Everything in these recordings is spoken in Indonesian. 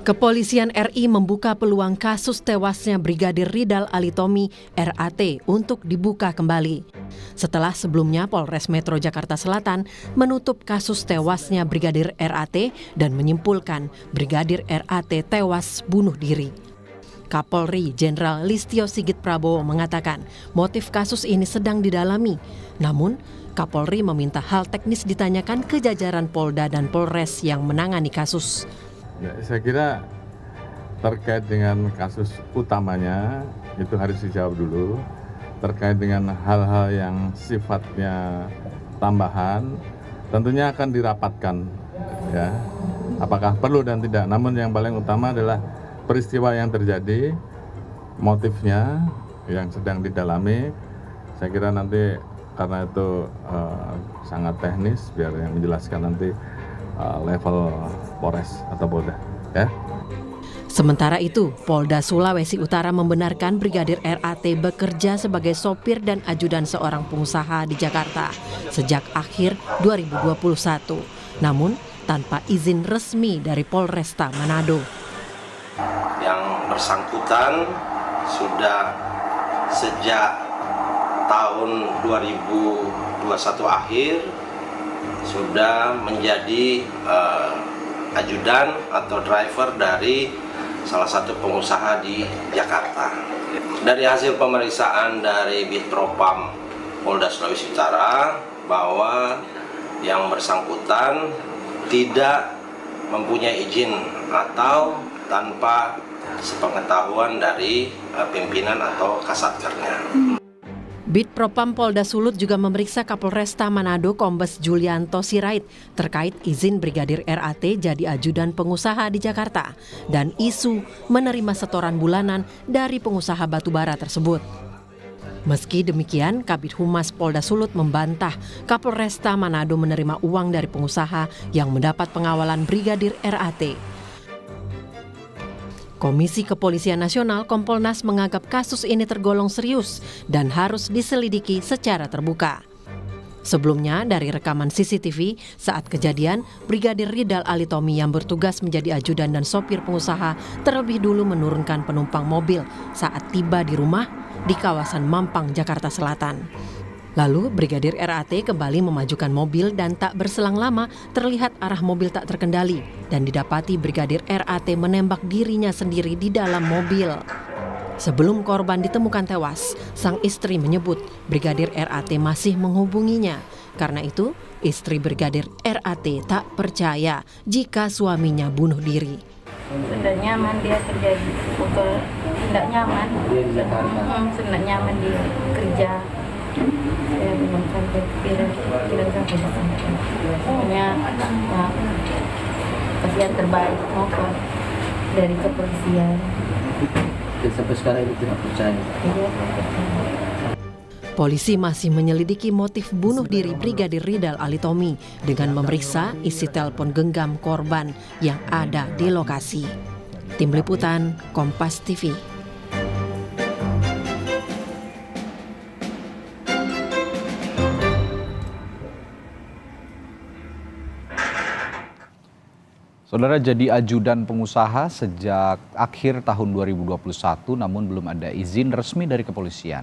Kepolisian RI membuka peluang kasus tewasnya Brigadir Ridal Alitomi RAT untuk dibuka kembali. Setelah sebelumnya Polres Metro Jakarta Selatan menutup kasus tewasnya Brigadir RAT dan menyimpulkan Brigadir RAT tewas bunuh diri. Kapolri Jenderal Listio Sigit Prabowo mengatakan motif kasus ini sedang didalami. Namun, Kapolri meminta hal teknis ditanyakan ke jajaran Polda dan Polres yang menangani kasus ya, saya kira terkait dengan kasus utamanya itu harus dijawab dulu terkait dengan hal-hal yang sifatnya tambahan tentunya akan dirapatkan ya apakah perlu dan tidak namun yang paling utama adalah peristiwa yang terjadi motifnya yang sedang didalami saya kira nanti karena itu uh, sangat teknis biar yang menjelaskan nanti Eh, level Polres atau Polda ya. Sementara itu, Polda Sulawesi Utara membenarkan Brigadir RAT bekerja sebagai sopir dan ajudan seorang pengusaha di Jakarta sejak akhir 2021. Namun, tanpa izin resmi dari Polresta Manado. Yang bersangkutan sudah sejak tahun 2021 akhir sudah menjadi uh, ajudan atau driver dari salah satu pengusaha di Jakarta. Dari hasil pemeriksaan dari Bitropam Polda Sulawesi Utara bahwa yang bersangkutan tidak mempunyai izin atau tanpa sepengetahuan dari eh, pimpinan atau kasatkernya. Bid Propam Polda Sulut juga memeriksa Kapolresta Manado Kombes Julianto Sirait terkait izin Brigadir RAT jadi ajudan pengusaha di Jakarta dan isu menerima setoran bulanan dari pengusaha batubara tersebut. Meski demikian, Kabit Humas Polda Sulut membantah Kapolresta Manado menerima uang dari pengusaha yang mendapat pengawalan Brigadir RAT. Komisi Kepolisian Nasional Kompolnas menganggap kasus ini tergolong serius dan harus diselidiki secara terbuka. Sebelumnya, dari rekaman CCTV, saat kejadian, Brigadir Ridal Ali Tommy yang bertugas menjadi ajudan dan sopir pengusaha terlebih dulu menurunkan penumpang mobil saat tiba di rumah di kawasan Mampang, Jakarta Selatan. Lalu Brigadir RAT kembali memajukan mobil dan tak berselang lama terlihat arah mobil tak terkendali dan didapati Brigadir RAT menembak dirinya sendiri di dalam mobil. Sebelum korban ditemukan tewas, sang istri menyebut Brigadir RAT masih menghubunginya. Karena itu, istri Brigadir RAT tak percaya jika suaminya bunuh diri. Tidak nyaman dia kerja di pukul, tidak nyaman. tidak nyaman dia kerja memang kira-kira pikiran-pikiran kami Pokoknya ya, kasihan terbaik maupun dari kepolisian. Dan sampai sekarang ini tidak percaya. Iya. Polisi masih menyelidiki motif bunuh diri Brigadir Ridal Alitomi dengan memeriksa isi telepon genggam korban yang ada di lokasi. Tim Liputan, Kompas TV. Saudara jadi ajudan pengusaha sejak akhir tahun 2021 namun belum ada izin resmi dari kepolisian.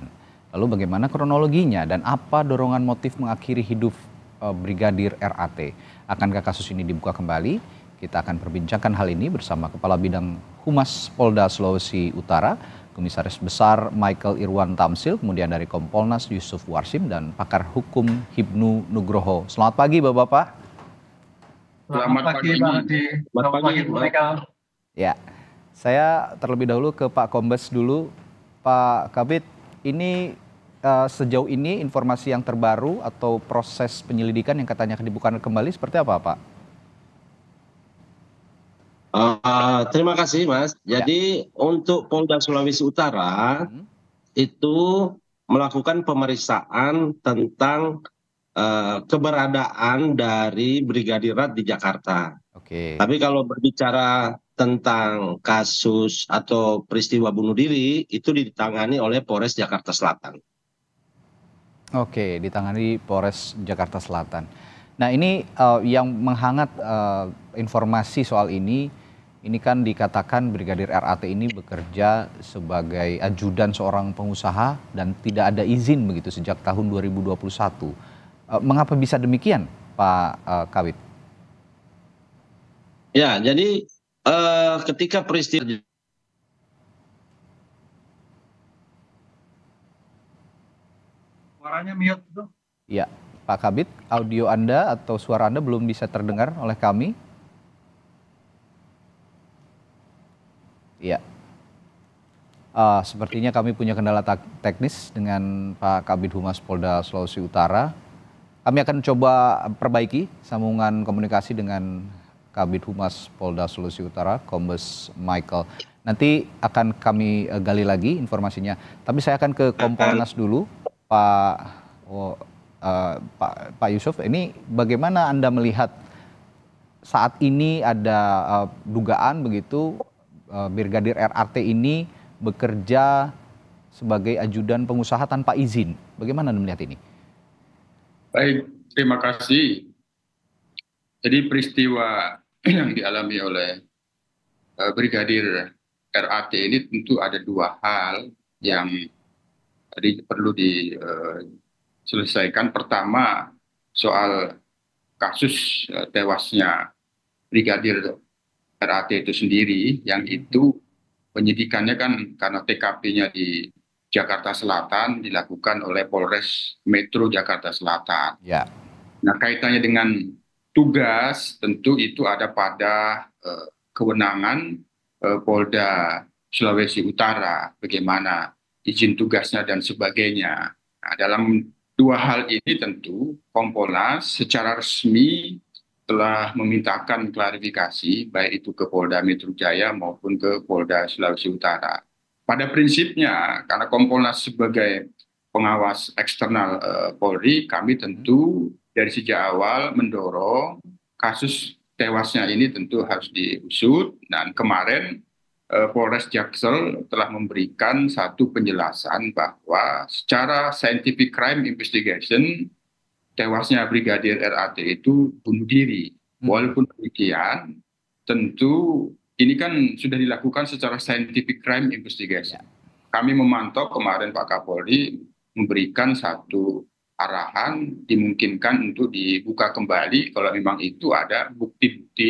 Lalu bagaimana kronologinya dan apa dorongan motif mengakhiri hidup eh, Brigadir RAT? Akankah kasus ini dibuka kembali? Kita akan perbincangkan hal ini bersama Kepala Bidang Humas Polda Sulawesi Utara, Komisaris Besar Michael Irwan Tamsil, kemudian dari Kompolnas Yusuf Warsim dan pakar hukum Hibnu Nugroho. Selamat pagi Bapak-bapak. Selamat, pagi, Pak Hadi. Selamat pagi, Bu Ya, saya terlebih dahulu ke Pak Kombes dulu. Pak Kabit, ini uh, sejauh ini informasi yang terbaru atau proses penyelidikan yang katanya akan dibuka kembali seperti apa, Pak? Uh, terima kasih, Mas. Ya. Jadi ya. untuk Polda Sulawesi Utara hmm. itu melakukan pemeriksaan tentang Eh, keberadaan dari brigadir rat di Jakarta. Oke. Okay. Tapi kalau berbicara tentang kasus atau peristiwa bunuh diri itu ditangani oleh Polres Jakarta Selatan. Oke, ditangani Polres Jakarta Selatan. Nah, ini uh, yang menghangat uh, informasi soal ini ini kan dikatakan Brigadir RAT ini bekerja sebagai ajudan seorang pengusaha dan tidak ada izin begitu sejak tahun 2021. Eh, mengapa bisa demikian, Pak eh, Kawit? Ya, jadi uh, ketika peristiwa suaranya mute tuh. Ya, Pak Kabit, audio Anda atau suara Anda belum bisa terdengar oleh kami. Ya. Uh, sepertinya kami punya kendala teknis dengan Pak Kabit Humas Polda Sulawesi Utara. Kami akan coba perbaiki sambungan komunikasi dengan Kabit Humas Polda Sulawesi Utara, Kombes Michael. Nanti akan kami eh, gali lagi informasinya. Tapi saya akan ke Kompolnas dulu, Pak oh, uh, Pak Pak Yusuf. Ini bagaimana Anda melihat saat ini ada uh, dugaan begitu uh, Brigadir RRT ini bekerja sebagai ajudan pengusaha tanpa izin. Bagaimana Anda melihat ini? Baik, terima kasih. Jadi peristiwa yang dialami oleh uh, Brigadir RAT ini tentu ada dua hal yang tadi perlu diselesaikan. E, Pertama, soal kasus e, tewasnya Brigadir RAT itu sendiri, yang itu penyidikannya kan karena TKP-nya di Jakarta Selatan dilakukan oleh Polres Metro Jakarta Selatan. Ya. Nah, kaitannya dengan tugas tentu itu ada pada uh, kewenangan uh, Polda Sulawesi Utara, bagaimana izin tugasnya dan sebagainya. Nah, dalam dua hal ini tentu Kompolnas secara resmi telah memintakan klarifikasi baik itu ke Polda Metro Jaya maupun ke Polda Sulawesi Utara. Pada prinsipnya, karena Kompolnas sebagai pengawas eksternal uh, Polri, kami tentu dari sejak awal mendorong kasus tewasnya ini tentu harus diusut. Dan kemarin uh, Polres Jaksel telah memberikan satu penjelasan bahwa secara scientific crime investigation tewasnya Brigadir RAT itu bunuh diri. Hmm. Walaupun demikian, tentu ini kan sudah dilakukan secara scientific crime investigation. Ya. Kami memantau kemarin Pak Kapolri memberikan satu arahan dimungkinkan untuk dibuka kembali kalau memang itu ada bukti-bukti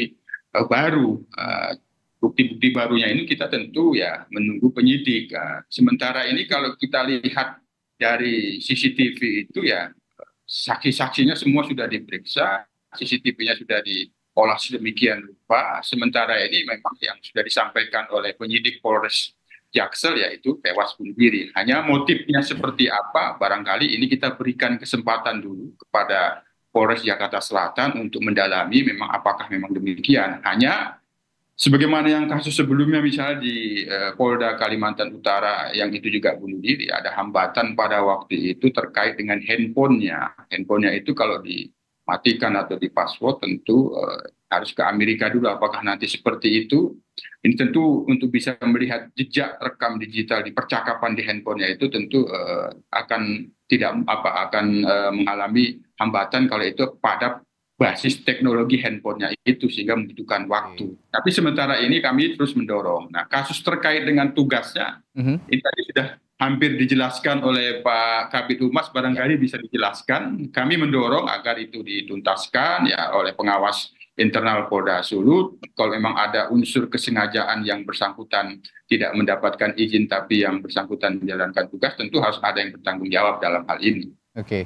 eh, baru. Eh, bukti-bukti barunya ini kita tentu ya menunggu penyidik. Eh, sementara ini kalau kita lihat dari CCTV itu ya saksi-saksinya semua sudah diperiksa, CCTV-nya sudah di olah sedemikian rupa. Sementara ini memang yang sudah disampaikan oleh penyidik Polres Jaksel yaitu tewas bunuh diri. Hanya motifnya seperti apa barangkali ini kita berikan kesempatan dulu kepada Polres Jakarta Selatan untuk mendalami memang apakah memang demikian. Hanya sebagaimana yang kasus sebelumnya misalnya di eh, Polda Kalimantan Utara yang itu juga bunuh diri ada hambatan pada waktu itu terkait dengan handphonenya. Handphonenya itu kalau di matikan atau di password tentu uh, harus ke Amerika dulu apakah nanti seperti itu ini tentu untuk bisa melihat jejak rekam digital di percakapan di handphonenya itu tentu uh, akan tidak apa akan uh, mengalami hambatan kalau itu pada basis teknologi handphonenya itu sehingga membutuhkan waktu. Hmm. Tapi sementara ini kami terus mendorong. Nah, kasus terkait dengan tugasnya hmm. ini tadi sudah hampir dijelaskan oleh Pak Kabit Humas barangkali ya. bisa dijelaskan. Kami mendorong agar itu dituntaskan ya oleh pengawas internal Polda Sulut. Kalau memang ada unsur kesengajaan yang bersangkutan tidak mendapatkan izin tapi yang bersangkutan menjalankan tugas tentu harus ada yang bertanggung jawab dalam hal ini. Oke. Okay.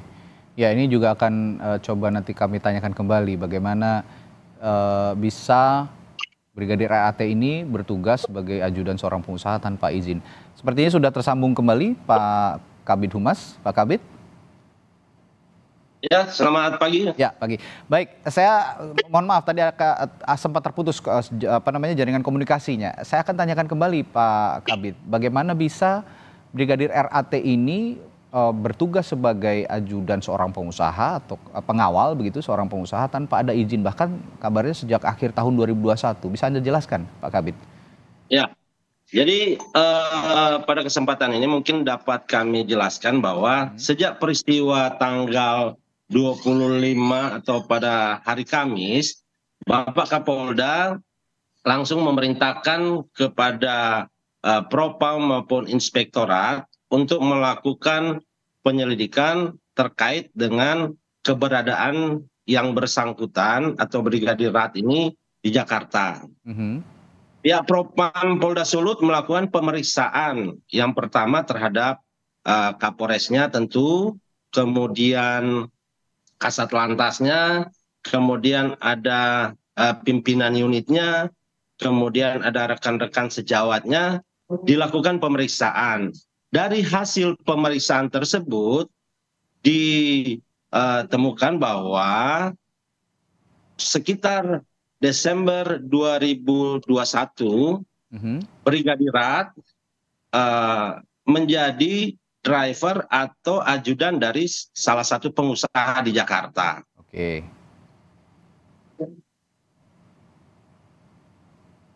Ya ini juga akan uh, coba nanti kami tanyakan kembali bagaimana uh, bisa Brigadir AAT ini bertugas sebagai ajudan seorang pengusaha tanpa izin. Sepertinya sudah tersambung kembali Pak Kabid Humas, Pak Kabid. Ya, selamat pagi. Ya, pagi. Baik, saya eh, mohon maaf tadi sempat terputus apa namanya jaringan komunikasinya. Saya akan tanyakan kembali Pak Kabit, bagaimana bisa Brigadir RAT ini Eh, bertugas sebagai ajudan seorang pengusaha atau eh, pengawal begitu seorang pengusaha tanpa ada izin bahkan kabarnya sejak akhir tahun 2021 bisa anda jelaskan Pak Kabit? Ya, jadi uh, pada kesempatan ini mungkin dapat kami jelaskan bahwa hmm. sejak peristiwa tanggal 25 atau pada hari Kamis Bapak Kapolda langsung memerintahkan kepada uh, Propam maupun Inspektorat untuk melakukan penyelidikan terkait dengan keberadaan yang bersangkutan atau brigadir rat ini di Jakarta. Ya, Propam Polda Sulut melakukan pemeriksaan yang pertama terhadap uh, Kapolresnya tentu, kemudian Kasat Lantasnya, kemudian ada uh, pimpinan unitnya, kemudian ada rekan-rekan sejawatnya dilakukan pemeriksaan dari hasil pemeriksaan tersebut ditemukan eh, bahwa sekitar desember dua ribu dua puluh satu mhm. brigadir rat eh, menjadi driver atau ajudan dari salah satu pengusaha di Jakarta. Oke.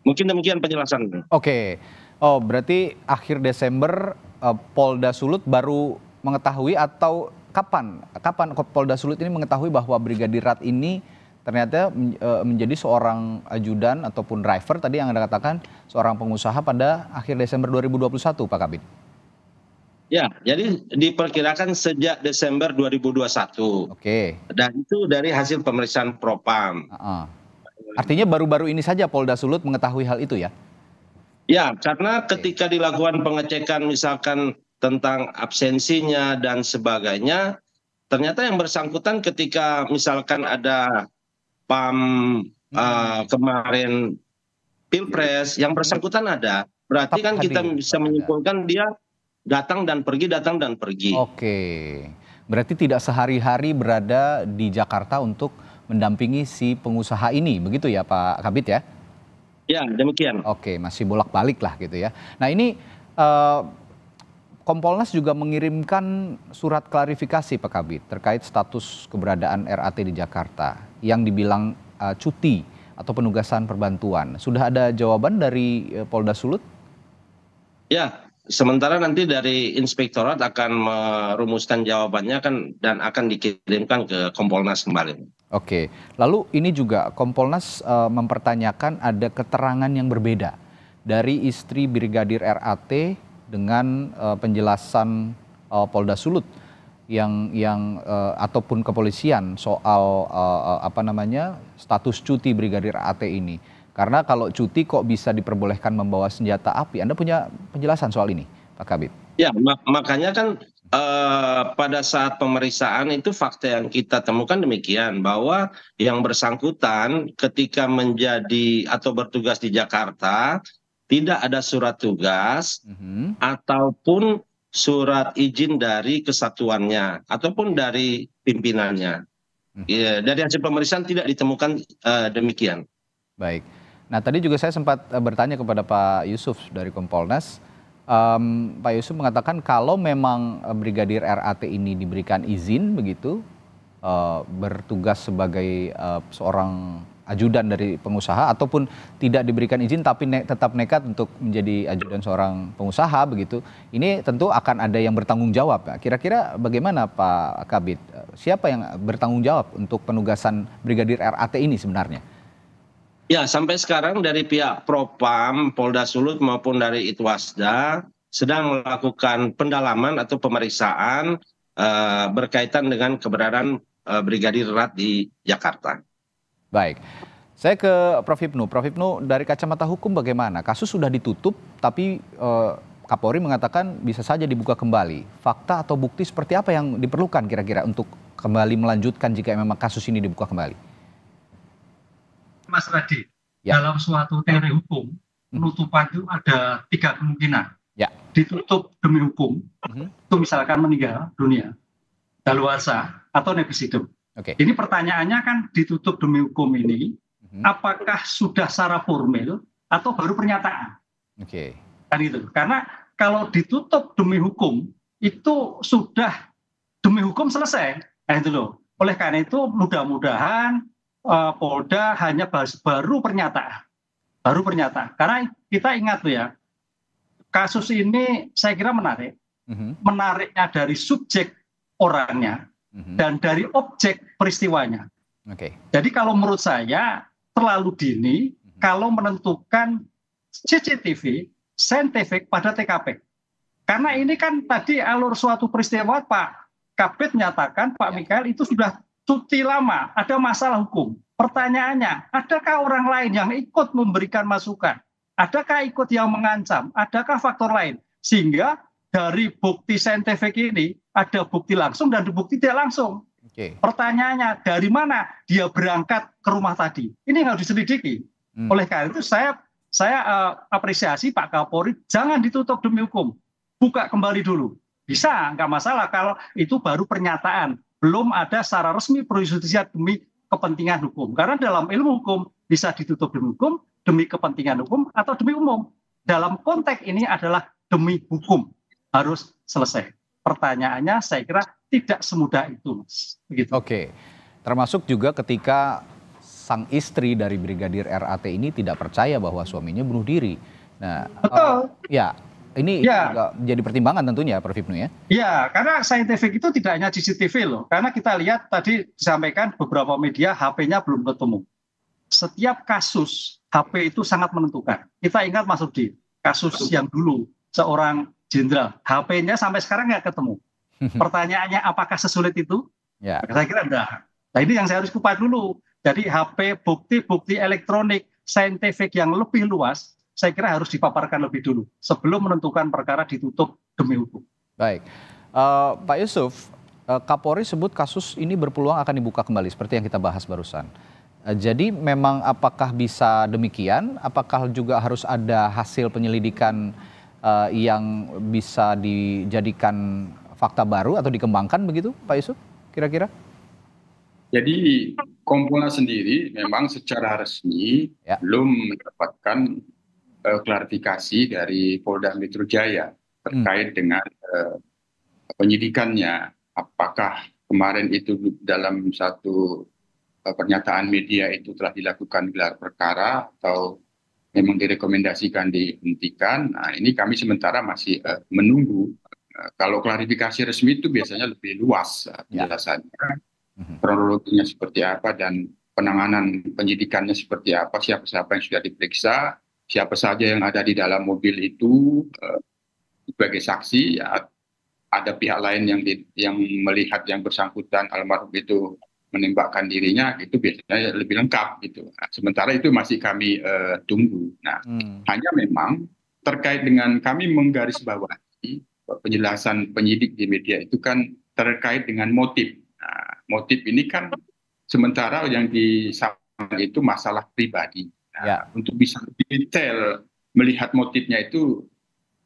Mungkin demikian penjelasan. Oke. Oh, berarti akhir Desember Eh, Polda Sulut baru mengetahui atau kapan kapan Polda Sulut ini mengetahui bahwa Brigadir Rat ini ternyata eh, menjadi seorang ajudan ataupun driver tadi yang Anda katakan seorang pengusaha pada akhir Desember 2021 Pak Kabit. Ya, jadi diperkirakan sejak Desember 2021. Oke. Okay. Dan itu dari hasil pemeriksaan Propam. Uh -uh. Artinya baru-baru ini saja Polda Sulut mengetahui hal itu ya? ya karena ketika dilakukan pengecekan misalkan tentang absensinya dan sebagainya ternyata yang bersangkutan ketika misalkan ada pam hmm. eh, kemarin pilpres yang bersangkutan ada berarti kan kita bisa menyimpulkan dia datang dan pergi datang dan pergi oke berarti tidak sehari-hari berada di Jakarta untuk mendampingi si pengusaha ini begitu ya Pak Kabit ya Ya, demikian. Oke, masih bolak-balik lah gitu ya. Nah, ini uh, Kompolnas juga mengirimkan surat klarifikasi Pak Kabit terkait status keberadaan RAT di Jakarta yang dibilang uh, cuti atau penugasan perbantuan. Sudah ada jawaban dari uh, Polda Sulut? Ya, sementara nanti dari inspektorat akan merumuskan jawabannya kan dan akan dikirimkan ke Kompolnas kembali. Oke, lalu ini juga Kompolnas e, mempertanyakan ada keterangan yang berbeda dari istri Brigadir RAT dengan e, penjelasan e, Polda Sulut yang yang e, ataupun kepolisian soal e, apa namanya status cuti Brigadir RAT ini. Karena kalau cuti kok bisa diperbolehkan membawa senjata api? Anda punya penjelasan soal ini, Pak Kabit? Ya, mak makanya kan Eh, pada saat pemeriksaan itu fakta yang kita temukan demikian bahwa yang bersangkutan ketika menjadi atau bertugas di jakarta tidak ada surat tugas mhm. ataupun surat izin dari kesatuannya ataupun dari pimpinannya. Ya, dari hasil pemeriksaan tidak ditemukan uh, demikian. Baik. Nah tadi juga saya sempat eh, bertanya kepada Pak Yusuf dari Kompolnas um, Pak Yusuf mengatakan kalau memang eh, Brigadir RAT ini diberikan izin begitu uh, bertugas sebagai uh, seorang ajudan dari pengusaha ataupun tidak diberikan izin tapi ne tetap nekat untuk menjadi ajudan seorang pengusaha begitu ini tentu akan ada yang bertanggung jawab ya kira-kira bagaimana Pak Kabit siapa yang bertanggung jawab untuk penugasan Brigadir RAT ini sebenarnya ya sampai sekarang dari pihak propam polda sulut maupun dari itwasda sedang melakukan pendalaman atau pemeriksaan eh, berkaitan dengan keberadaan eh, brigadir rat di jakarta baik saya ke Prof Hipnu. Prof Hipnu dari kacamata hukum bagaimana? Kasus sudah ditutup tapi eh, Kapolri mengatakan bisa saja dibuka kembali. Fakta atau bukti seperti apa yang diperlukan kira-kira untuk kembali melanjutkan jika memang kasus ini dibuka kembali? Mas Radi, ya. dalam suatu teori hukum, hmm. penutupan itu ada tiga kemungkinan. Ya. Ditutup demi hukum, itu hmm itu misalkan meninggal dunia, daluarsa, atau hidup. Okay. Ini pertanyaannya kan ditutup demi hukum ini, uh-huh. apakah sudah secara formal atau baru pernyataan? Oke. Okay. Kan itu. Karena kalau ditutup demi hukum, itu sudah demi hukum selesai. Nah itu loh. Oleh karena itu mudah-mudahan uh, Polda hanya baru pernyata, baru pernyata. Karena kita ingat tuh ya, kasus ini saya kira menarik, mm -hmm. menariknya dari subjek orangnya mm -hmm. dan dari objek peristiwanya. Okay. Jadi kalau menurut saya terlalu dini mm -hmm. kalau menentukan CCTV scientific pada TKP. Karena ini kan tadi alur suatu peristiwa Pak Kapit menyatakan Pak ya. Mikael itu sudah cuti lama, ada masalah hukum. Pertanyaannya, adakah orang lain yang ikut memberikan masukan? Adakah ikut yang mengancam? Adakah faktor lain? Sehingga dari bukti saintifik ini ada bukti langsung dan bukti tidak langsung. Okay. Pertanyaannya, dari mana dia berangkat ke rumah tadi? Ini harus diselidiki. Hmm. Oleh karena itu saya saya uh, apresiasi Pak Kapolri, jangan ditutup demi hukum. Buka kembali dulu. Bisa, nggak masalah kalau itu baru pernyataan belum ada secara resmi prosesnya demi kepentingan hukum. Karena dalam ilmu hukum bisa ditutup demi hukum, demi kepentingan hukum, atau demi umum. Dalam konteks ini adalah demi hukum harus selesai. Pertanyaannya saya kira tidak semudah itu, Mas. Begitu. Oke. Termasuk juga ketika sang istri dari Brigadir RAT ini tidak percaya bahwa suaminya bunuh diri. Nah, Betul. Uh, ya, ini ya. juga menjadi pertimbangan tentunya, ya, Prof. Ibnu ya. Ya, karena scientific itu tidak hanya CCTV loh. Karena kita lihat tadi disampaikan beberapa media HP-nya belum ketemu. Setiap kasus HP itu sangat menentukan. Kita ingat masuk di kasus yang dulu seorang jenderal, HP-nya sampai sekarang nggak ketemu. Pertanyaannya apakah sesulit itu? Ya. Saya kira enggak. Nah ini yang saya harus kupas dulu. Jadi HP bukti-bukti elektronik scientific yang lebih luas saya kira harus dipaparkan lebih dulu sebelum menentukan perkara ditutup demi hukum. Baik, uh, Pak Yusuf, uh, Kapolri sebut kasus ini berpeluang akan dibuka kembali seperti yang kita bahas barusan. Uh, jadi memang apakah bisa demikian? Apakah juga harus ada hasil penyelidikan uh, yang bisa dijadikan fakta baru atau dikembangkan begitu, Pak Yusuf? Kira-kira? Jadi Kompolnas sendiri memang secara resmi ya. belum mendapatkan Eh, klarifikasi dari Polda Metro Jaya terkait hmm. dengan eh, penyidikannya. Apakah kemarin itu dalam satu eh, pernyataan media itu telah dilakukan gelar perkara atau memang direkomendasikan dihentikan. Nah, ini kami sementara masih uh, menunggu. Uh, kalau klarifikasi resmi itu biasanya lebih luas uh, penjelasannya, ya. kronologinya seperti apa dan penanganan penyidikannya seperti apa, siapa-siapa yang sudah diperiksa, siapa saja yang ada di dalam mobil itu eh, sebagai saksi ya, ada pihak lain yang yang melihat yang bersangkutan almarhum itu menembakkan dirinya itu biasanya lebih lengkap gitu. Nah, sementara itu masih kami uh, tunggu. Nah, hmm. hanya memang terkait dengan kami menggarisbawahi penjelasan penyidik di media itu kan terkait dengan motif. Nah, motif ini kan sementara yang disampaikan itu masalah pribadi. Ya. nah, untuk bisa detail melihat motifnya itu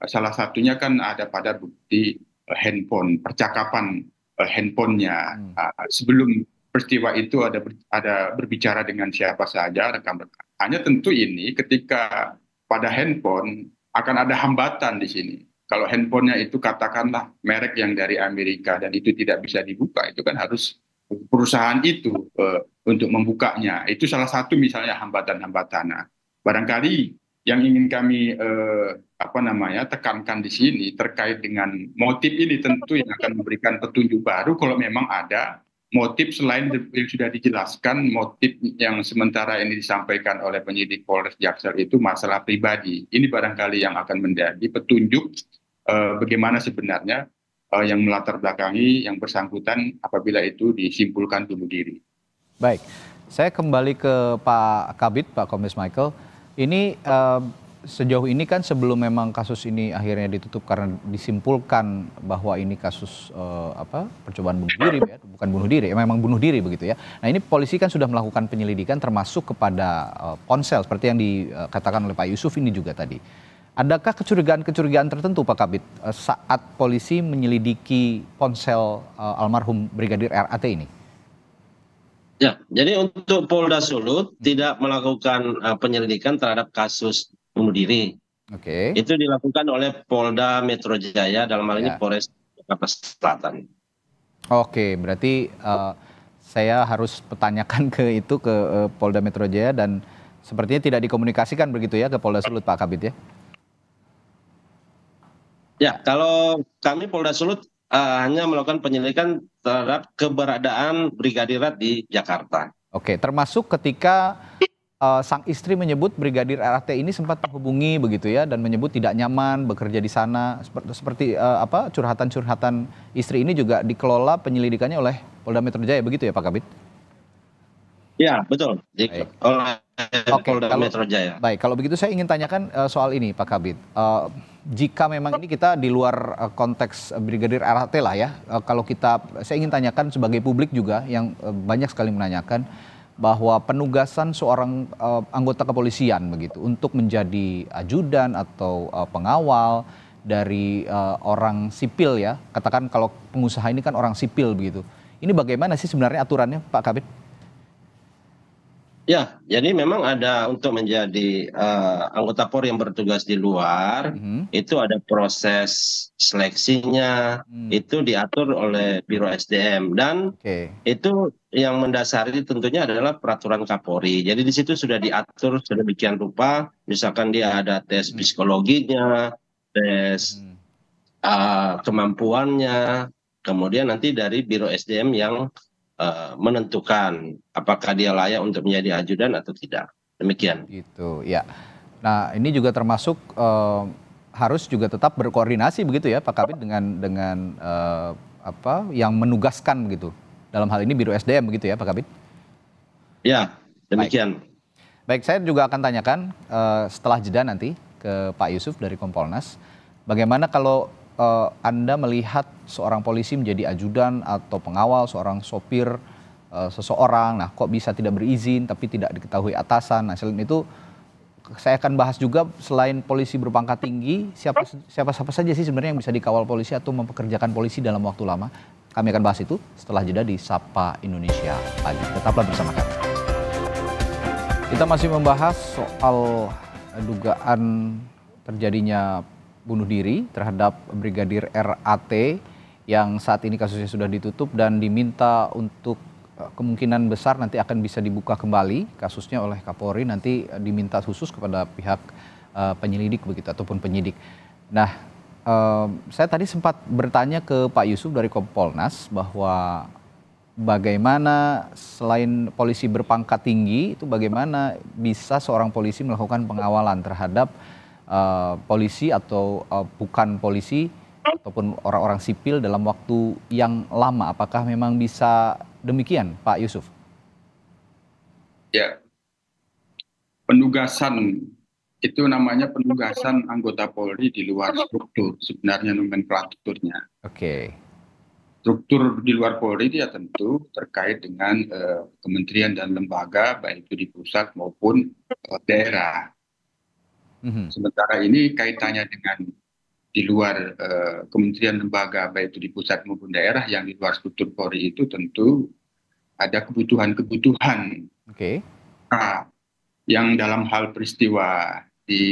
salah satunya kan ada pada bukti eh, handphone percakapan eh, handphonenya hmm. Ah, sebelum peristiwa itu ada ada berbicara dengan siapa saja rekam rekam hanya tentu ini ketika pada handphone akan ada hambatan di sini kalau handphonenya itu katakanlah merek yang dari Amerika dan itu tidak bisa dibuka itu kan harus perusahaan itu uh, untuk membukanya. Itu salah satu misalnya hambatan-hambatan. Nah, barangkali yang ingin kami uh, apa namanya tekankan di sini terkait dengan motif ini tentu yang akan memberikan petunjuk baru kalau memang ada motif selain yang sudah dijelaskan motif yang sementara ini disampaikan oleh penyidik Polres Jaksel itu masalah pribadi. Ini barangkali yang akan menjadi petunjuk uh, bagaimana sebenarnya uh, yang melatar belakangi yang bersangkutan apabila itu disimpulkan bunuh diri. Baik, saya kembali ke Pak Kabit, Pak Komis Michael. Ini uh, sejauh ini kan sebelum memang kasus ini akhirnya ditutup karena disimpulkan bahwa ini kasus uh, apa percobaan bunuh diri ya bukan bunuh diri ya, memang bunuh diri begitu ya. Nah ini polisi kan sudah melakukan penyelidikan termasuk kepada uh, ponsel seperti yang dikatakan oleh Pak Yusuf ini juga tadi. Adakah kecurigaan-kecurigaan tertentu Pak Kabit eh, saat polisi menyelidiki ponsel uh, almarhum Brigadir RAT ini? Ya, jadi untuk Polda Sulut hmm. tidak melakukan uh, penyelidikan terhadap kasus bunuh diri. Oke. Okay. Itu dilakukan oleh Polda Metro Jaya dalam hal ya. ini Polres Jakarta Selatan. Oke, okay, berarti uh, saya harus pertanyakan ke itu ke uh, Polda Metro Jaya dan sepertinya tidak dikomunikasikan begitu ya ke Polda Sulut Pak Kabit ya? ya kalau kami polda sulut eh, hanya melakukan penyelidikan terhadap keberadaan brigadir di jakarta oke termasuk ketika eh, sang istri menyebut brigadir rat ini sempat terhubungi, begitu ya dan menyebut tidak nyaman bekerja di sana seperti, seperti uh, apa curhatan-curhatan istri ini juga dikelola penyelidikannya oleh Polda Metro Jaya begitu ya Pak Kabit? Ya betul dikelola Oke, okay, kalau, Metro Jaya. Baik, kalau begitu saya ingin tanyakan uh, soal ini Pak Kabit. Uh, jika memang ini kita di luar uh, konteks Brigadir RHT lah ya, uh, kalau kita, saya ingin tanyakan sebagai publik juga yang uh, banyak sekali menanyakan bahwa penugasan seorang uh, anggota kepolisian begitu untuk menjadi ajudan atau uh, pengawal dari uh, orang sipil ya, katakan kalau pengusaha ini kan orang sipil begitu. Ini bagaimana sih sebenarnya aturannya Pak Kabit? Ya, jadi memang ada untuk menjadi uh, anggota Polri yang bertugas di luar, hmm. itu ada proses seleksinya, hmm. itu diatur oleh Biro SDM dan okay. itu yang mendasari tentunya adalah peraturan Kapolri. Jadi di situ sudah diatur sedemikian rupa, misalkan dia ada tes mhm. psikologinya, tes hmm. uh, kemampuannya, kemudian nanti dari Biro SDM yang Eh, menentukan apakah dia layak untuk menjadi ajudan atau tidak. Demikian. Gitu, ya. Nah, ini juga termasuk eh, harus juga tetap berkoordinasi begitu ya, Pak Kabit dengan dengan eh, apa yang menugaskan begitu. Dalam hal ini Biro SDM begitu ya, Pak Kabit? Ya, demikian. Baik, Baik saya juga akan tanyakan eh, setelah jeda nanti ke Pak Yusuf dari Kompolnas, bagaimana kalau uh, Anda melihat seorang polisi menjadi ajudan atau pengawal seorang sopir uh, seseorang. Nah, kok bisa tidak berizin tapi tidak diketahui atasan. Nah, selain itu saya akan bahas juga selain polisi berpangkat tinggi, siapa siapa saja sih sebenarnya yang bisa dikawal polisi atau mempekerjakan polisi dalam waktu lama? Kami akan bahas itu setelah jeda di Sapa Indonesia pagi. Tetaplah bersama kami. Kita masih membahas soal dugaan terjadinya bunuh diri terhadap Brigadir RAT yang saat ini kasusnya sudah ditutup dan diminta untuk eh, kemungkinan besar nanti akan bisa dibuka kembali kasusnya oleh Kapolri nanti eh, diminta khusus kepada pihak eh, penyelidik begitu ataupun penyidik. Nah, saya tadi sempat bertanya ke Pak Yusuf dari Kompolnas bahwa bagaimana selain polisi berpangkat tinggi itu bagaimana bisa seorang polisi melakukan pengawalan terhadap Eh, polisi atau uh, bukan polisi ataupun orang-orang sipil dalam waktu yang lama. Apakah memang bisa demikian, Pak Yusuf? Ya, penugasan itu namanya penugasan anggota Polri di luar struktur sebenarnya nomenklaturnya. Oke. Okay. Struktur di luar Polri ya tentu terkait dengan uh, kementerian dan lembaga baik itu di pusat maupun uh, daerah. Mhm. Sementara ini kaitannya dengan di luar uh, kementerian lembaga baik itu di pusat maupun daerah yang di luar struktur Polri itu tentu ada kebutuhan-kebutuhan. Oke. Okay. Nah, yang dalam hal peristiwa di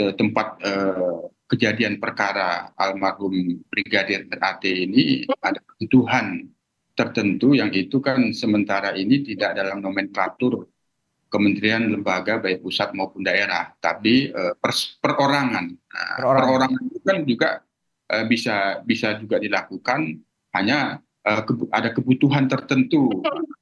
uh, tempat uh, kejadian perkara almarhum Brigadir RAT ini ada kebutuhan tertentu yang itu kan sementara ini tidak dalam nomenklatur kementerian lembaga baik pusat maupun daerah, tapi uh, pers, perorangan. Nah, perorangan. Perorangan itu kan juga uh, bisa bisa juga dilakukan hanya uh, eh, ke, ada kebutuhan tertentu,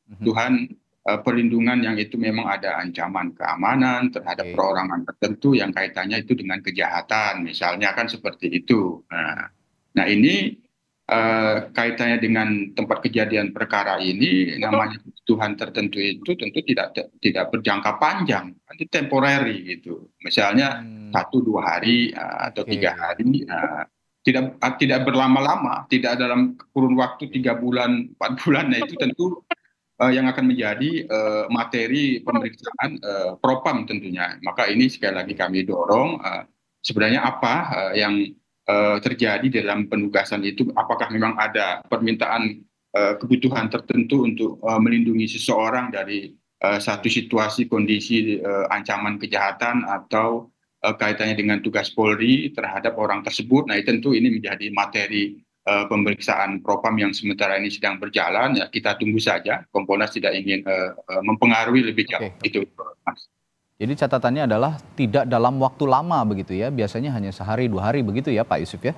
kebutuhan uh, perlindungan yang itu memang ada ancaman keamanan terhadap okay. perorangan tertentu yang kaitannya itu dengan kejahatan, misalnya kan seperti itu. Nah, nah ini Eh, kaitannya dengan tempat kejadian perkara ini namanya kebutuhan tertentu itu tentu tidak tidak berjangka panjang nanti temporary gitu misalnya hmm. satu dua hari uh, atau okay. tiga hari uh, tidak uh, tidak berlama-lama tidak dalam kurun waktu tiga bulan empat bulan nah itu tentu uh, yang akan menjadi uh, materi pemeriksaan uh, propam tentunya maka ini sekali lagi kami dorong uh, sebenarnya apa uh, yang uh, terjadi dalam penugasan itu apakah memang ada permintaan uh, kebutuhan tertentu untuk uh, melindungi seseorang dari uh, satu situasi kondisi uh, ancaman kejahatan atau uh, kaitannya dengan tugas Polri terhadap orang tersebut. Nah, tentu ini menjadi materi uh, pemeriksaan propam yang sementara ini sedang berjalan. Ya, kita tunggu saja. Komponas tidak ingin uh, uh, mempengaruhi lebih jauh okay. itu, Mas. Jadi catatannya adalah tidak dalam waktu lama begitu ya, biasanya hanya sehari dua hari begitu ya Pak Yusuf ya?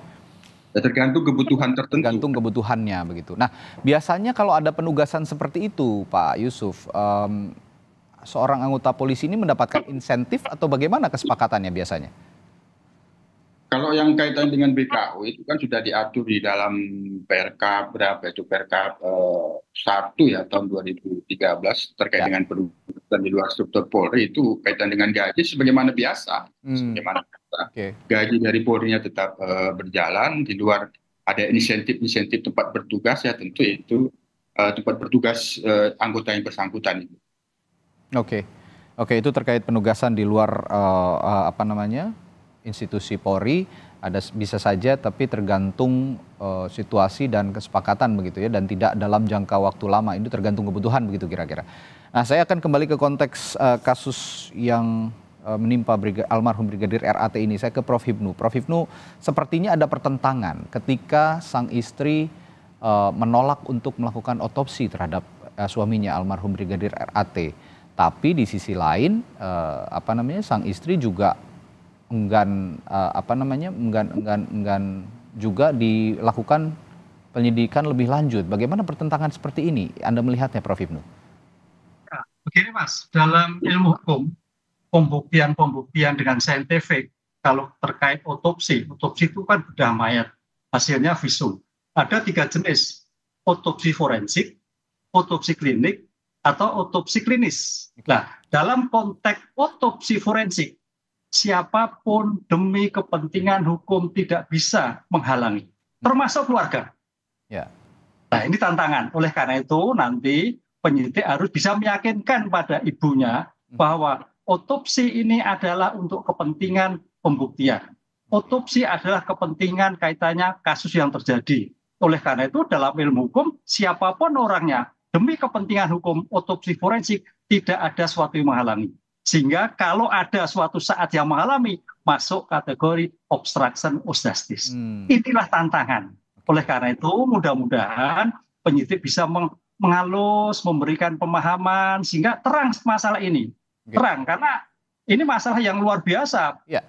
ya tergantung kebutuhan tertentu. Tergantung kebutuhannya begitu. Nah biasanya kalau ada penugasan seperti itu Pak Yusuf, um, seorang anggota polisi ini mendapatkan insentif atau bagaimana kesepakatannya biasanya? Kalau yang kaitan dengan BKU itu kan sudah diatur di dalam Perkap berapa itu Perkap eh, 1 ya tahun 2013 terkait ya. dengan perubahan dan di luar struktur Polri itu kaitan dengan gaji sebagaimana biasa, hmm. sebagaimana biasa. Okay. gaji dari Polri-nya tetap uh, berjalan di luar ada insentif-insentif tempat bertugas ya tentu itu uh, tempat bertugas uh, anggota yang bersangkutan itu. Oke. Okay. Oke, okay, itu terkait penugasan di luar uh, uh, apa namanya? institusi Polri ada bisa saja tapi tergantung uh, situasi dan kesepakatan begitu ya dan tidak dalam jangka waktu lama itu tergantung kebutuhan begitu kira-kira. Nah, saya akan kembali ke konteks uh, kasus yang uh, menimpa Briga, almarhum Brigadir RAT ini. Saya ke Prof Hipnu. Prof Hipnu, sepertinya ada pertentangan ketika sang istri uh, menolak untuk melakukan otopsi terhadap uh, suaminya almarhum Brigadir RAT. Tapi di sisi lain, uh, apa namanya, sang istri juga enggan uh, apa namanya, enggan enggan enggan juga dilakukan penyidikan lebih lanjut. Bagaimana pertentangan seperti ini? Anda melihatnya, Prof Hipnu? begini mas dalam ilmu hukum pembuktian pembuktian dengan saintifik kalau terkait otopsi otopsi itu kan bedah mayat hasilnya visum ada tiga jenis otopsi forensik otopsi klinik atau otopsi klinis. Nah, dalam konteks otopsi forensik, siapapun demi kepentingan hukum tidak bisa menghalangi, termasuk keluarga. Ya. Nah, ini tantangan. Oleh karena itu, nanti penyidik harus bisa meyakinkan pada ibunya hmm. bahwa otopsi ini adalah untuk kepentingan pembuktian. Otopsi adalah kepentingan kaitannya kasus yang terjadi. Oleh karena itu dalam ilmu hukum siapapun orangnya demi kepentingan hukum otopsi forensik tidak ada suatu yang menghalangi. Sehingga kalau ada suatu saat yang mengalami masuk kategori obstruction of justice. Hmm. Inilah tantangan. Oleh karena itu mudah-mudahan penyidik bisa meng menghalus memberikan pemahaman sehingga terang masalah ini. Okay. Terang karena ini masalah yang luar biasa. Yeah.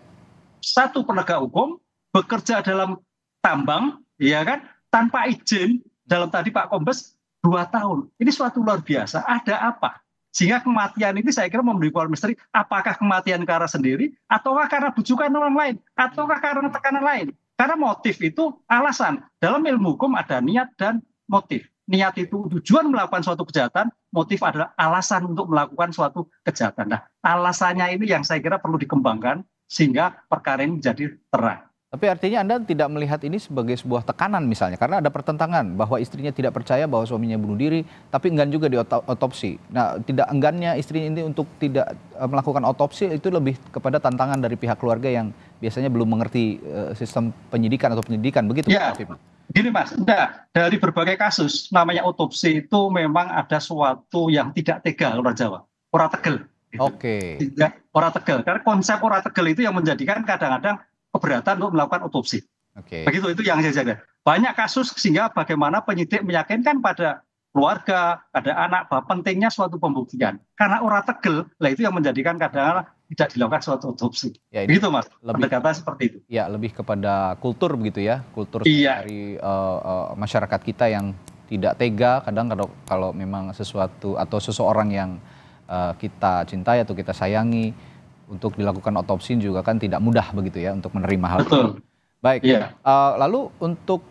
Satu penegak hukum bekerja dalam tambang, ya kan, tanpa izin dalam tadi Pak Kombes dua tahun. Ini suatu luar biasa. Ada apa? Sehingga kematian ini saya kira memberi keluar misteri. Apakah kematian karena sendiri, ataukah karena bujukan orang lain, ataukah karena tekanan lain? Karena motif itu alasan. Dalam ilmu hukum ada niat dan motif niat itu tujuan melakukan suatu kejahatan, motif adalah alasan untuk melakukan suatu kejahatan. Nah, alasannya ini yang saya kira perlu dikembangkan sehingga perkara ini menjadi terang. Tapi artinya Anda tidak melihat ini sebagai sebuah tekanan misalnya, karena ada pertentangan bahwa istrinya tidak percaya bahwa suaminya bunuh diri, tapi enggan juga di otopsi. Nah, tidak enggannya istrinya ini untuk tidak eh, melakukan otopsi itu lebih kepada tantangan dari pihak keluarga yang biasanya belum mengerti eh, sistem penyidikan atau penyidikan begitu, ya. Pak gini mas enggak dari berbagai kasus namanya otopsi itu memang ada suatu yang tidak tegal orang Jawa orang tegel gitu. oke okay. orang tegel karena konsep orang tegel itu yang menjadikan kadang-kadang keberatan untuk melakukan otopsi oke okay. begitu itu yang saya jaga banyak kasus sehingga bagaimana penyidik meyakinkan pada keluarga pada anak bahwa pentingnya suatu pembuktian karena orang tegel lah itu yang menjadikan kadang-kadang tidak dilakukan suatu otopsi. Ya, ini Begitu mas, lebih, pendekatan seperti itu. Ya lebih kepada kultur begitu ya, kultur iya. dari uh, uh, masyarakat kita yang tidak tega kadang kalau kalau memang sesuatu atau seseorang yang uh, kita cintai atau kita sayangi untuk dilakukan otopsi juga kan tidak mudah begitu ya untuk menerima hal itu. Baik. Yeah. Iya. Uh, lalu untuk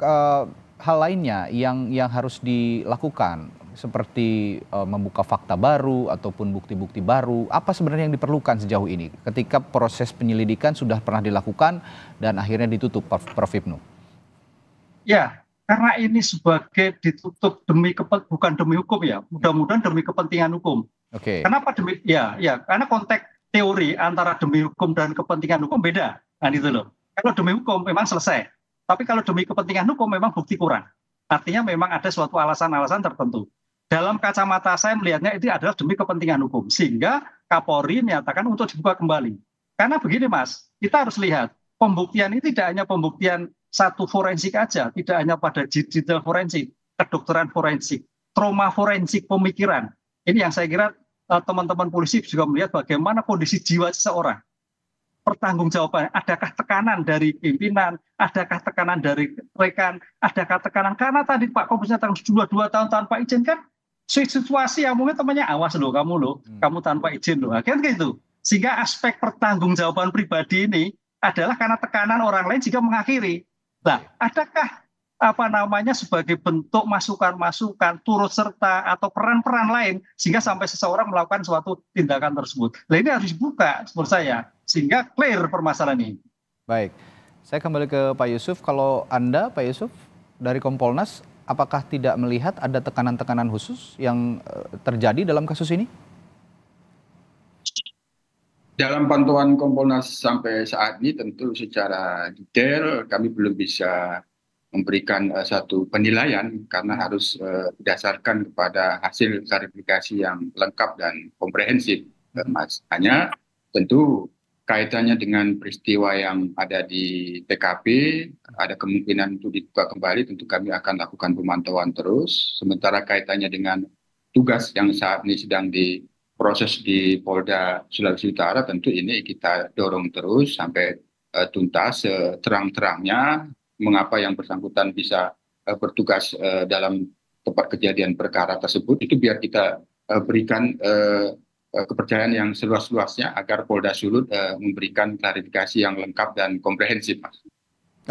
uh, hal lainnya yang yang harus dilakukan seperti uh, membuka fakta baru ataupun bukti-bukti baru? Apa sebenarnya yang diperlukan sejauh ini ketika proses penyelidikan sudah pernah dilakukan dan akhirnya ditutup Prof. Ibnu? Ya, karena ini sebagai ditutup demi bukan demi hukum ya, mudah-mudahan demi kepentingan hukum. Oke. Okay. Kenapa demi ya ya karena konteks teori antara demi hukum dan kepentingan hukum beda kan itu loh. Kalau demi hukum memang selesai, tapi kalau demi kepentingan hukum memang bukti kurang. Artinya memang ada suatu alasan-alasan tertentu dalam kacamata saya melihatnya itu adalah demi kepentingan hukum sehingga Kapolri menyatakan untuk dibuka kembali karena begini mas kita harus lihat pembuktian ini tidak hanya pembuktian satu forensik aja tidak hanya pada digital forensik kedokteran forensik trauma forensik pemikiran ini yang saya kira eh, teman-teman polisi juga melihat bagaimana kondisi jiwa seseorang pertanggungjawaban adakah tekanan dari pimpinan adakah tekanan dari rekan adakah tekanan karena tadi Pak Komisnya nyatakan dua dua tahun tanpa izin kan situasi yang mungkin temannya awas loh kamu loh, hmm. kamu tanpa izin loh. Kan itu? Sehingga aspek pertanggungjawaban pribadi ini adalah karena tekanan orang lain jika mengakhiri. Nah, iya. adakah apa namanya sebagai bentuk masukan-masukan turut serta atau peran-peran lain sehingga sampai seseorang melakukan suatu tindakan tersebut. Nah ini harus dibuka menurut saya sehingga clear permasalahan ini. Baik, saya kembali ke Pak Yusuf. Kalau Anda Pak Yusuf dari Kompolnas, apakah tidak melihat ada tekanan-tekanan khusus yang eh, terjadi dalam kasus ini? Dalam pantauan Kompolnas sampai saat ini tentu secara detail kami belum bisa memberikan uh, satu penilaian karena harus uh, eh, didasarkan kepada hasil klarifikasi yang lengkap dan komprehensif, uh, Mas. Hanya tentu kaitannya dengan peristiwa yang ada di TKP, ada kemungkinan untuk dibuka kembali, tentu kami akan lakukan pemantauan terus. Sementara kaitannya dengan tugas yang saat ini sedang diproses di Polda Sulawesi Utara, tentu ini kita dorong terus sampai uh, tuntas terang-terangnya mengapa yang bersangkutan bisa uh, bertugas uh, dalam tempat kejadian perkara tersebut itu biar kita uh, berikan uh, Eh, kepercayaan yang seluas-luasnya agar Polda Sulut eh, memberikan klarifikasi yang lengkap dan komprehensif, Mas.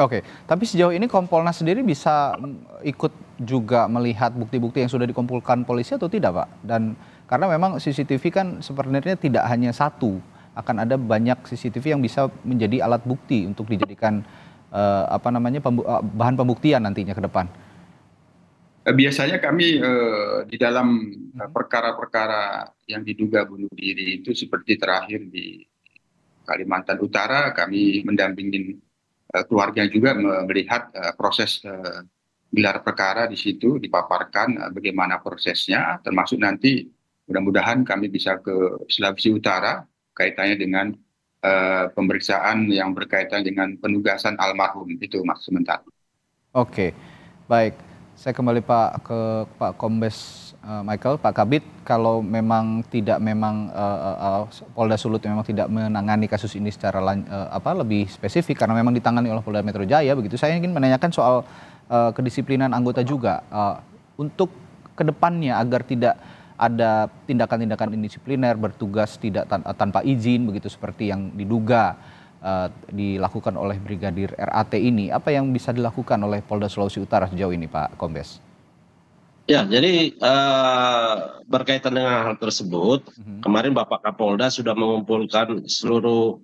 Oke, tapi sejauh ini Kompolnas sendiri bisa mm, ikut juga melihat bukti-bukti yang sudah dikumpulkan polisi atau tidak, Pak? Dan karena memang CCTV kan sebenarnya tidak hanya satu, akan ada banyak CCTV yang bisa menjadi alat bukti untuk dijadikan eh, apa namanya pembu bahan pembuktian nantinya ke depan. Eh, biasanya kami eh, di dalam hmm. eh, perkara-perkara yang diduga bunuh diri itu seperti terakhir di Kalimantan Utara kami mendampingi eh, keluarga juga melihat eh, proses eh, gelar perkara di situ dipaparkan eh, bagaimana prosesnya termasuk nanti mudah-mudahan kami bisa ke Sulawesi Utara kaitannya dengan eh, pemeriksaan yang berkaitan dengan penugasan almarhum itu mas sementara. Oke, baik. Saya kembali Pak ke Pak Kombes uh, Michael, Pak Kabit, kalau memang tidak memang uh, uh, Polda Sulut memang tidak menangani kasus ini secara uh, apa lebih spesifik karena memang ditangani oleh Polda Metro Jaya begitu. Saya ingin menanyakan soal uh, kedisiplinan anggota juga uh, untuk kedepannya agar tidak ada tindakan-tindakan indisipliner bertugas tidak tanpa izin begitu seperti yang diduga Eh, dilakukan oleh Brigadir RAT ini, apa yang bisa dilakukan oleh Polda Sulawesi Utara sejauh ini, Pak Kombes? Ya, jadi uh, berkaitan dengan hal tersebut, mm -hmm. kemarin Bapak Kapolda sudah mengumpulkan seluruh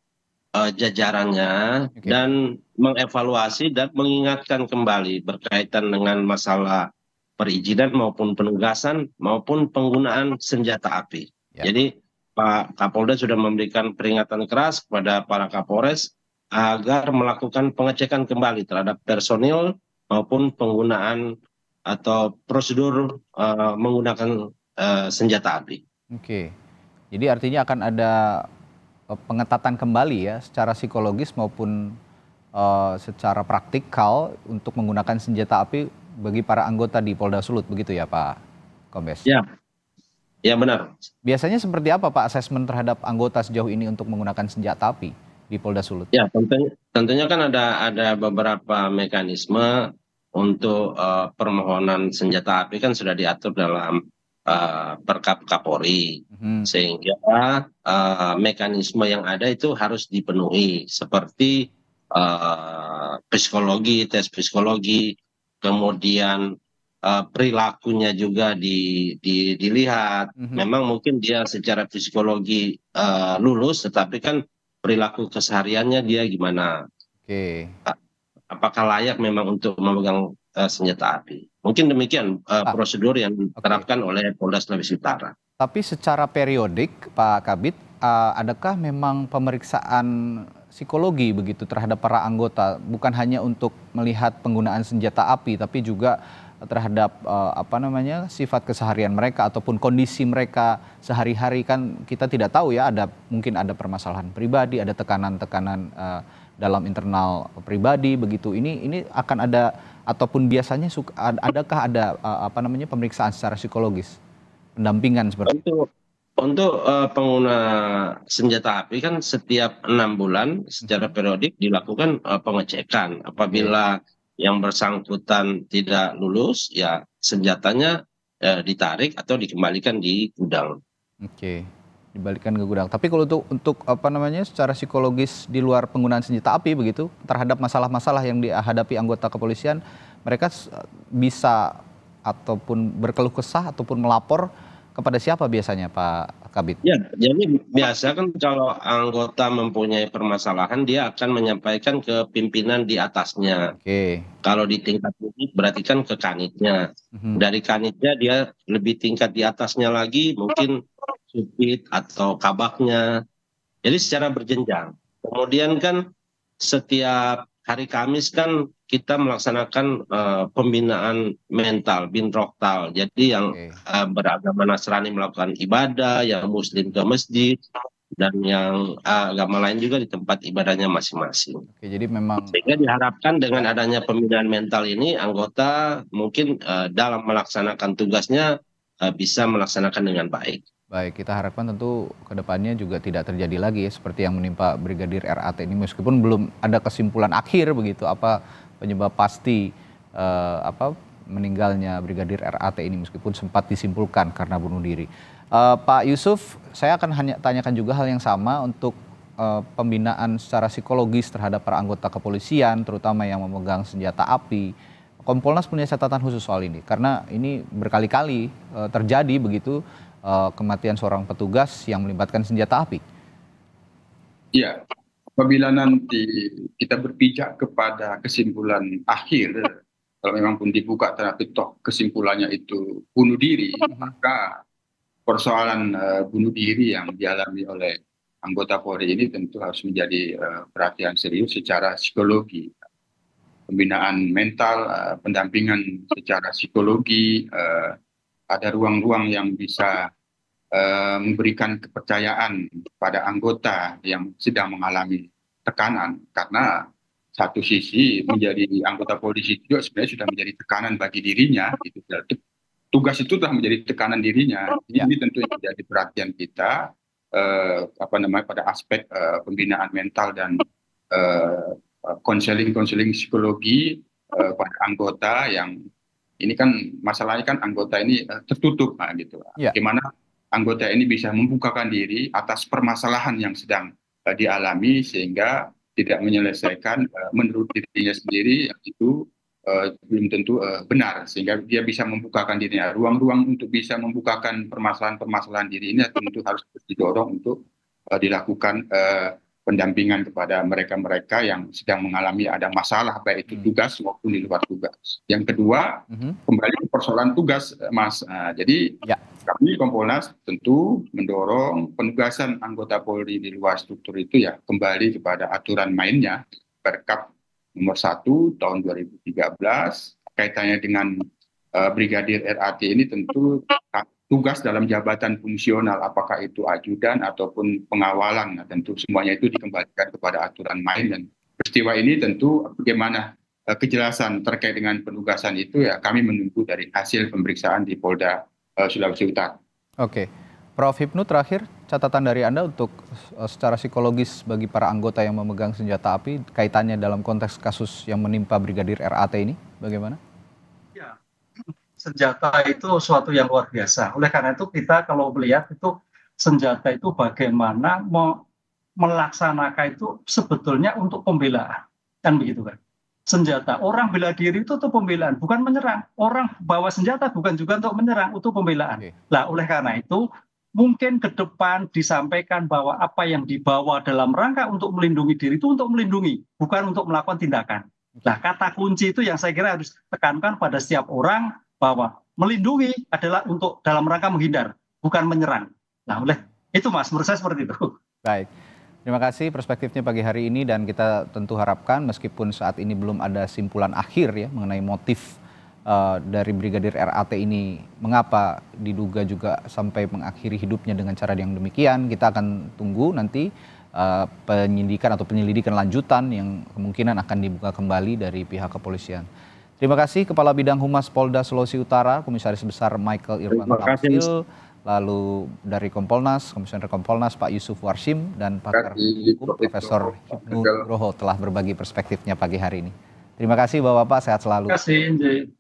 eh, jajarannya okay. dan mengevaluasi dan mengingatkan kembali berkaitan dengan masalah perizinan maupun penugasan maupun penggunaan senjata api. Yeah. Jadi Pak Kapolda sudah memberikan peringatan keras kepada para Kapolres agar melakukan pengecekan kembali terhadap personil maupun penggunaan atau prosedur uh, menggunakan uh, senjata api. Oke, jadi artinya akan ada eh, pengetatan kembali ya secara psikologis maupun uh, secara praktikal untuk menggunakan senjata api bagi para anggota di Polda Sulut begitu ya Pak Kombes? Ya, Ya benar. Biasanya seperti apa Pak asesmen terhadap anggota sejauh ini untuk menggunakan senjata api di Polda Sulut? Ya tentunya, tentunya kan ada ada beberapa mekanisme untuk uh, permohonan senjata api kan sudah diatur dalam uh, Perkap Kapolri hmm. sehingga uh, mekanisme yang ada itu harus dipenuhi seperti uh, psikologi tes psikologi kemudian uh, perilakunya juga di, di, dilihat. Mm -hmm. Memang mungkin dia secara psikologi uh, lulus, tetapi kan perilaku kesehariannya dia gimana? Oke. Okay. Apakah layak memang untuk memegang uh, senjata api? Mungkin demikian uh, ah. prosedur yang diterapkan okay. oleh Polda Sulawesi Utara. Tapi secara periodik, Pak Kabit, uh, adakah memang pemeriksaan psikologi begitu terhadap para anggota, bukan hanya untuk melihat penggunaan senjata api, tapi juga terhadap uh, apa namanya sifat keseharian mereka ataupun kondisi mereka sehari-hari kan kita tidak tahu ya ada mungkin ada permasalahan pribadi ada tekanan-tekanan uh, dalam internal pribadi begitu ini ini akan ada ataupun biasanya suka, adakah ada uh, apa namanya pemeriksaan secara psikologis pendampingan seperti itu untuk, uh, pengguna senjata api kan setiap enam bulan secara mm-hmm. periodik dilakukan uh, pengecekan apabila yeah yang bersangkutan tidak lulus ya senjatanya eh, ditarik atau dikembalikan di gudang. Oke, dibalikan ke gudang. Tapi kalau untuk untuk apa namanya secara psikologis di luar penggunaan senjata api begitu terhadap masalah-masalah yang dihadapi anggota kepolisian, mereka bisa ataupun berkeluh kesah ataupun melapor kepada siapa biasanya Pak Kabit? Ya, jadi biasa kan kalau anggota mempunyai permasalahan dia akan menyampaikan ke pimpinan di atasnya. Oke. Okay. Kalau di tingkat publik berarti kan ke kanitnya. Mm-hmm. Dari kanitnya dia lebih tingkat di atasnya lagi mungkin supit atau kabaknya. Jadi secara berjenjang. Kemudian kan setiap hari Kamis kan kita melaksanakan uh, pembinaan mental bintroktal. Jadi yang okay. uh, eh, beragama Nasrani melakukan ibadah, yang muslim ke masjid dan yang uh, agama lain juga di tempat ibadahnya masing-masing. Oke, jadi memang sehingga diharapkan dengan adanya pembinaan mental ini anggota mungkin uh, dalam melaksanakan tugasnya uh, bisa melaksanakan dengan baik. Baik, kita harapkan tentu kedepannya juga tidak terjadi lagi ya seperti yang menimpa Brigadir RAT ini meskipun belum ada kesimpulan akhir begitu apa penyebab pasti uh, apa meninggalnya Brigadir RAT ini meskipun sempat disimpulkan karena bunuh diri. Uh, Pak Yusuf, saya akan hanya tanyakan juga hal yang sama untuk uh, pembinaan secara psikologis terhadap para anggota kepolisian, terutama yang memegang senjata api. Kompolnas punya catatan khusus soal ini karena ini berkali-kali uh, terjadi begitu uh, kematian seorang petugas yang melibatkan senjata api. Iya, apabila nanti kita berpijak kepada kesimpulan akhir, kalau memang pun dibuka terapi toh kesimpulannya itu bunuh diri, maka persoalan uh, bunuh diri yang dialami oleh anggota Polri ini tentu harus menjadi uh, perhatian serius secara psikologi, pembinaan mental, uh, pendampingan secara psikologi, uh, ada ruang-ruang yang bisa Eh, memberikan kepercayaan pada anggota yang sedang mengalami tekanan karena satu sisi menjadi anggota polisi juga sebenarnya sudah menjadi tekanan bagi dirinya itu tugas itu telah menjadi tekanan dirinya ini ya. tentu menjadi perhatian kita eh, apa namanya pada aspek eh, pembinaan mental dan konseling eh, konseling psikologi eh, pada anggota yang ini kan masalahnya kan anggota ini eh, tertutup nah, gitu ya. gimana anggota ini bisa membukakan diri atas permasalahan yang sedang uh, dialami sehingga tidak menyelesaikan uh, menurut dirinya sendiri itu uh, belum tentu uh, benar sehingga dia bisa membukakan dirinya ruang-ruang untuk bisa membukakan permasalahan-permasalahan diri ini tentu harus didorong untuk uh, dilakukan uh, pendampingan kepada mereka-mereka yang sedang mengalami ada masalah baik itu hmm. tugas maupun di luar tugas. Yang kedua, uh-huh. kembali ke persoalan tugas eh, Mas. Nah, jadi ya. kami Kompolnas tentu mendorong penugasan anggota Polri di luar struktur itu ya kembali kepada aturan mainnya Perkap nomor 1 tahun 2013 kaitannya dengan uh, Brigadir RAT ini tentu tugas dalam jabatan fungsional, apakah itu ajudan ataupun pengawalan. Nah, tentu semuanya itu dikembalikan kepada aturan main dan peristiwa ini tentu bagaimana eh, kejelasan terkait dengan penugasan itu ya kami menunggu dari hasil pemeriksaan di Polda eh, Sulawesi Utara. Oke. Prof Hipnu terakhir catatan dari Anda untuk eh, secara psikologis bagi para anggota yang memegang senjata api kaitannya dalam konteks kasus yang menimpa Brigadir RAT ini bagaimana? senjata itu suatu yang luar biasa. Oleh karena itu kita kalau melihat itu senjata itu bagaimana mau melaksanakan itu sebetulnya untuk pembelaan kan begitu kan senjata orang bela diri itu untuk pembelaan bukan menyerang orang bawa senjata bukan juga untuk menyerang untuk pembelaan Nah, oleh karena itu mungkin ke depan disampaikan bahwa apa yang dibawa dalam rangka untuk melindungi diri itu untuk melindungi bukan untuk melakukan tindakan nah kata kunci itu yang saya kira harus tekankan pada setiap orang bahwa melindungi adalah untuk dalam rangka menghindar, bukan menyerang. Nah, oleh itu Mas, menurut saya seperti itu. Baik. Terima kasih perspektifnya pagi hari ini dan kita tentu harapkan meskipun saat ini belum ada simpulan akhir ya mengenai motif uh, dari Brigadir RAT ini mengapa diduga juga sampai mengakhiri hidupnya dengan cara yang demikian kita akan tunggu nanti uh, eh, penyidikan atau penyelidikan lanjutan yang kemungkinan akan dibuka kembali dari pihak kepolisian. Terima kasih Kepala Bidang Humas Polda Sulawesi Utara, Komisaris Besar Michael Irwan Tamsil, lalu dari Kompolnas, Komisioner Kompolnas Pak Yusuf Warsim dan pakar hukum Profesor Hibnu Roho telah berbagi perspektifnya pagi hari ini. Terima kasih Bapak-Bapak, sehat selalu. Terima kasih.